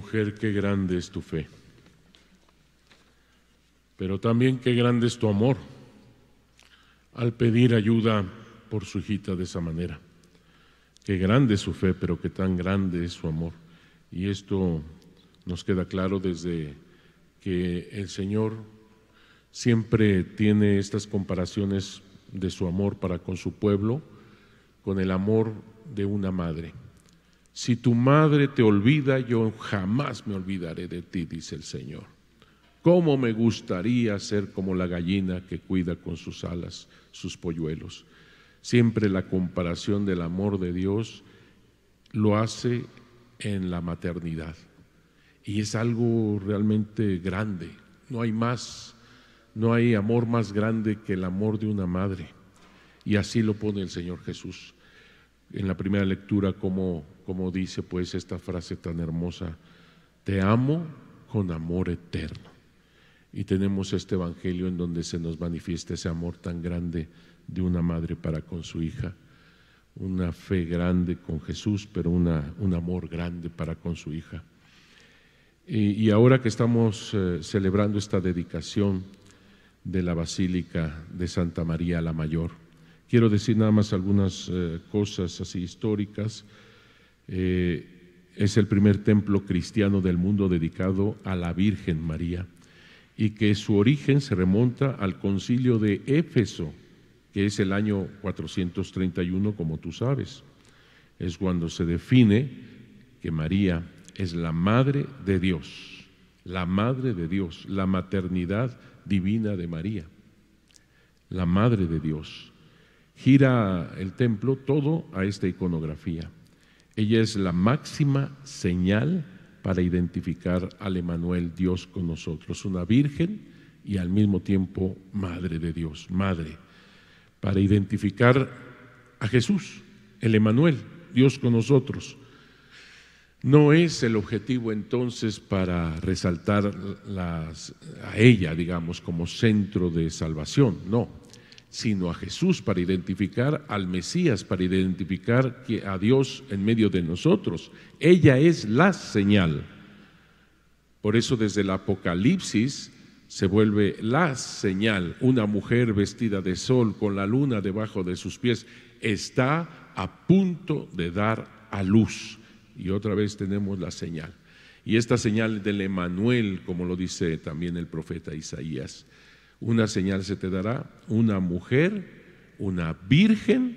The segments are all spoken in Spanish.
mujer, qué grande es tu fe, pero también qué grande es tu amor al pedir ayuda por su hijita de esa manera. Qué grande es su fe, pero qué tan grande es su amor. Y esto nos queda claro desde que el Señor siempre tiene estas comparaciones de su amor para con su pueblo, con el amor de una madre. Si tu madre te olvida, yo jamás me olvidaré de ti, dice el Señor. ¿Cómo me gustaría ser como la gallina que cuida con sus alas sus polluelos? Siempre la comparación del amor de Dios lo hace en la maternidad. Y es algo realmente grande. No hay más, no hay amor más grande que el amor de una madre. Y así lo pone el Señor Jesús en la primera lectura como, dice pues esta frase tan hermosa, te amo con amor eterno. Y tenemos este Evangelio en donde se nos manifiesta ese amor tan grande de una madre para con su hija, una fe grande con Jesús, pero un amor grande para con su hija. Y, ahora que estamos eh, celebrando esta dedicación de la Basílica de Santa María la Mayor, Quiero decir nada más algunas eh, cosas así históricas. Eh, es el primer templo cristiano del mundo dedicado a la Virgen María y que su origen se remonta al concilio de Éfeso, que es el año 431, como tú sabes. Es cuando se define que María es la madre de Dios, la madre de Dios, la maternidad divina de María, la madre de Dios gira el templo todo a esta iconografía. Ella es la máxima señal para identificar al Emanuel, Dios con nosotros, una virgen y al mismo tiempo madre de Dios, madre, para identificar a Jesús, el Emanuel, Dios con nosotros. No es el objetivo entonces para resaltar las, a ella, digamos, como centro de salvación, no sino a Jesús para identificar al Mesías, para identificar a Dios en medio de nosotros. Ella es la señal. Por eso desde el Apocalipsis se vuelve la señal. Una mujer vestida de sol con la luna debajo de sus pies está a punto de dar a luz. Y otra vez tenemos la señal. Y esta señal del Emanuel, como lo dice también el profeta Isaías. Una señal se te dará, una mujer, una virgen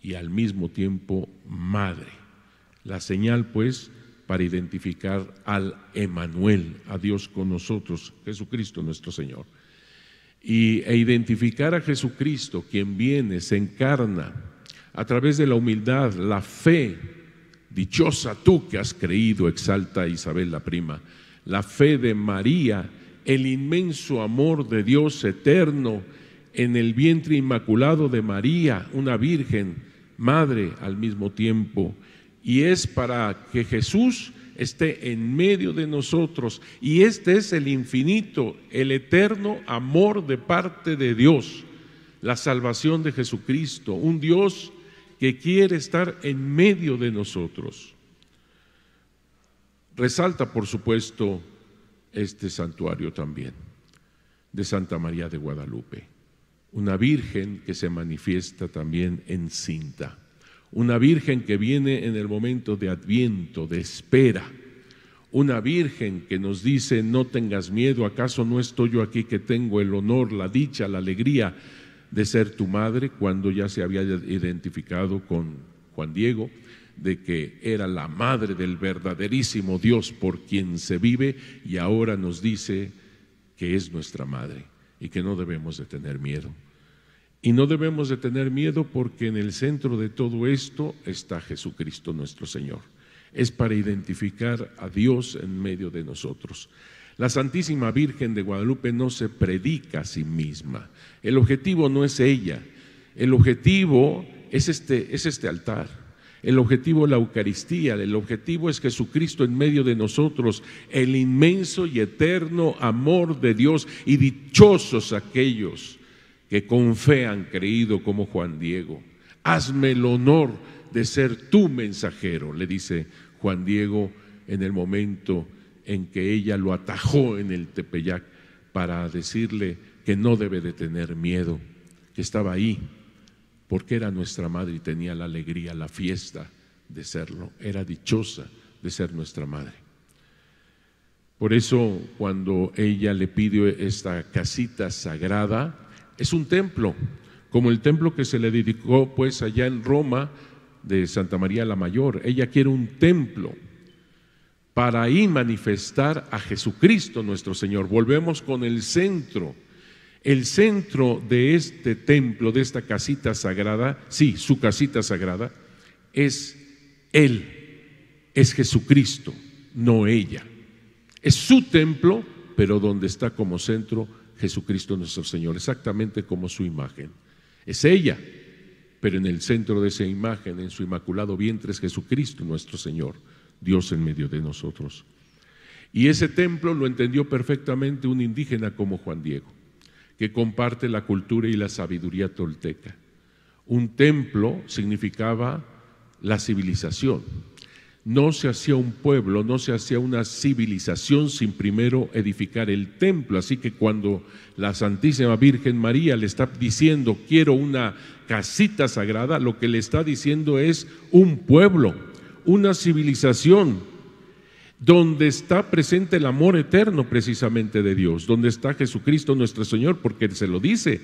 y al mismo tiempo madre. La señal pues para identificar al Emanuel, a Dios con nosotros, Jesucristo nuestro Señor. Y, e identificar a Jesucristo, quien viene, se encarna a través de la humildad, la fe, dichosa tú que has creído, exalta Isabel la prima, la fe de María el inmenso amor de Dios eterno en el vientre inmaculado de María, una virgen, madre al mismo tiempo. Y es para que Jesús esté en medio de nosotros. Y este es el infinito, el eterno amor de parte de Dios, la salvación de Jesucristo, un Dios que quiere estar en medio de nosotros. Resalta, por supuesto, este santuario también, de Santa María de Guadalupe. Una Virgen que se manifiesta también en cinta. Una Virgen que viene en el momento de adviento, de espera. Una Virgen que nos dice, no tengas miedo, ¿acaso no estoy yo aquí que tengo el honor, la dicha, la alegría de ser tu madre cuando ya se había identificado con Juan Diego? de que era la madre del verdaderísimo Dios por quien se vive y ahora nos dice que es nuestra madre y que no debemos de tener miedo. Y no debemos de tener miedo porque en el centro de todo esto está Jesucristo nuestro Señor. Es para identificar a Dios en medio de nosotros. La Santísima Virgen de Guadalupe no se predica a sí misma. El objetivo no es ella. El objetivo es este, es este altar. El objetivo es la Eucaristía, el objetivo es Jesucristo en medio de nosotros, el inmenso y eterno amor de Dios y dichosos aquellos que con fe han creído como Juan Diego. Hazme el honor de ser tu mensajero, le dice Juan Diego en el momento en que ella lo atajó en el Tepeyac para decirle que no debe de tener miedo, que estaba ahí porque era nuestra madre y tenía la alegría, la fiesta de serlo, era dichosa de ser nuestra madre. Por eso cuando ella le pidió esta casita sagrada, es un templo, como el templo que se le dedicó pues allá en Roma de Santa María la Mayor. Ella quiere un templo para ahí manifestar a Jesucristo nuestro Señor. Volvemos con el centro el centro de este templo, de esta casita sagrada, sí, su casita sagrada, es Él, es Jesucristo, no ella. Es su templo, pero donde está como centro Jesucristo nuestro Señor, exactamente como su imagen. Es ella, pero en el centro de esa imagen, en su inmaculado vientre, es Jesucristo nuestro Señor, Dios en medio de nosotros. Y ese templo lo entendió perfectamente un indígena como Juan Diego que comparte la cultura y la sabiduría tolteca. Un templo significaba la civilización. No se hacía un pueblo, no se hacía una civilización sin primero edificar el templo. Así que cuando la Santísima Virgen María le está diciendo, quiero una casita sagrada, lo que le está diciendo es un pueblo, una civilización donde está presente el amor eterno precisamente de Dios, donde está Jesucristo nuestro Señor, porque Él se lo dice.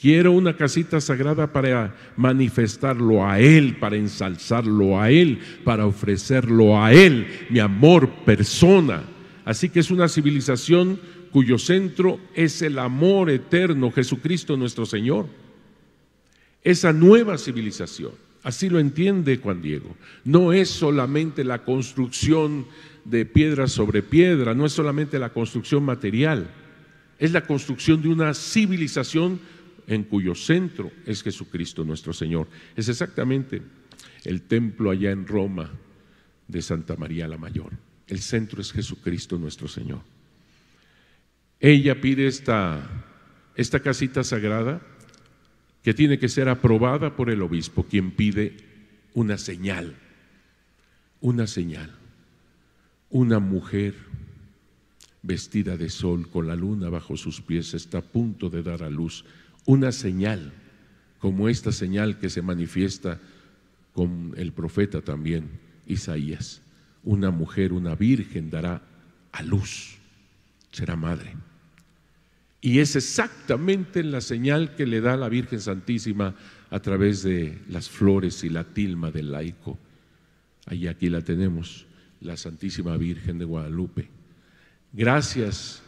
Quiero una casita sagrada para manifestarlo a Él, para ensalzarlo a Él, para ofrecerlo a Él, mi amor persona. Así que es una civilización cuyo centro es el amor eterno, Jesucristo nuestro Señor. Esa nueva civilización, así lo entiende Juan Diego, no es solamente la construcción de piedra sobre piedra, no es solamente la construcción material, es la construcción de una civilización en cuyo centro es Jesucristo nuestro Señor. Es exactamente el templo allá en Roma de Santa María la Mayor. El centro es Jesucristo nuestro Señor. Ella pide esta, esta casita sagrada que tiene que ser aprobada por el obispo, quien pide una señal, una señal. Una mujer vestida de sol con la luna bajo sus pies está a punto de dar a luz una señal, como esta señal que se manifiesta con el profeta también, Isaías. Una mujer, una virgen dará a luz, será madre. Y es exactamente la señal que le da la Virgen Santísima a través de las flores y la tilma del laico. Ahí aquí la tenemos la Santísima Virgen de Guadalupe. Gracias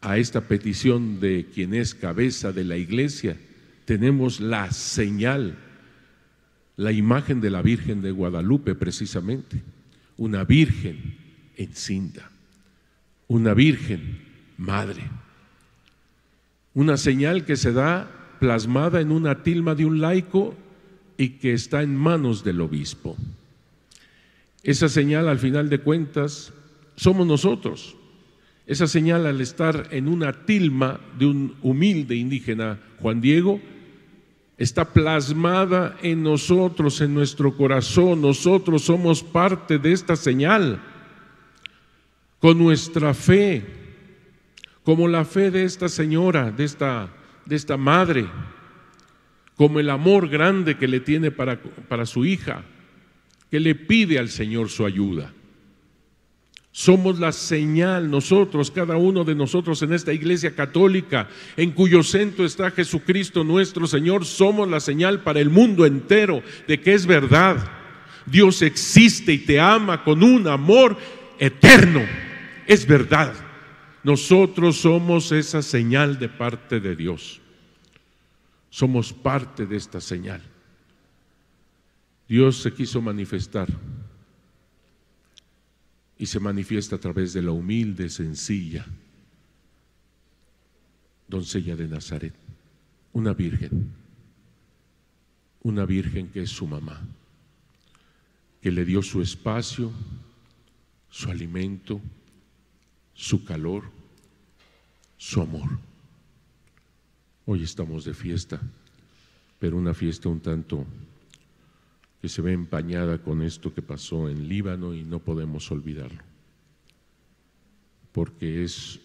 a esta petición de quien es cabeza de la iglesia, tenemos la señal, la imagen de la Virgen de Guadalupe precisamente, una Virgen encinta, una Virgen madre, una señal que se da plasmada en una tilma de un laico y que está en manos del obispo. Esa señal al final de cuentas somos nosotros. Esa señal al estar en una tilma de un humilde indígena, Juan Diego, está plasmada en nosotros, en nuestro corazón. Nosotros somos parte de esta señal. Con nuestra fe, como la fe de esta señora, de esta, de esta madre, como el amor grande que le tiene para su hija, que le pide al Señor su ayuda. Somos la señal nosotros, cada uno de nosotros en esta iglesia católica, en cuyo centro está Jesucristo nuestro Señor, somos la señal para el mundo entero de que es verdad. Dios existe y te ama con un amor eterno. Es verdad. Nosotros somos esa señal de parte de Dios. Somos parte de esta señal. Dios se quiso manifestar y se manifiesta a través de la humilde, sencilla doncella de Nazaret, una virgen, una virgen que es su mamá, que le dio su espacio, su alimento, su calor, su amor. Hoy estamos de fiesta, pero una fiesta un tanto que se ve empañada con esto que pasó en Líbano y no podemos olvidarlo, porque es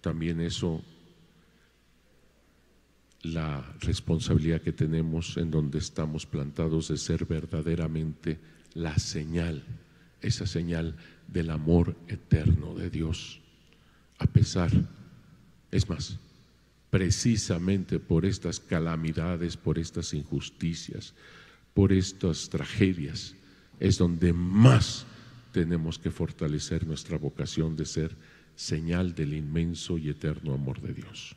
también eso la responsabilidad que tenemos en donde estamos plantados de ser verdaderamente la señal, esa señal del amor eterno de Dios. A pesar, es más, precisamente por estas calamidades, por estas injusticias, por estas tragedias es donde más tenemos que fortalecer nuestra vocación de ser señal del inmenso y eterno amor de Dios.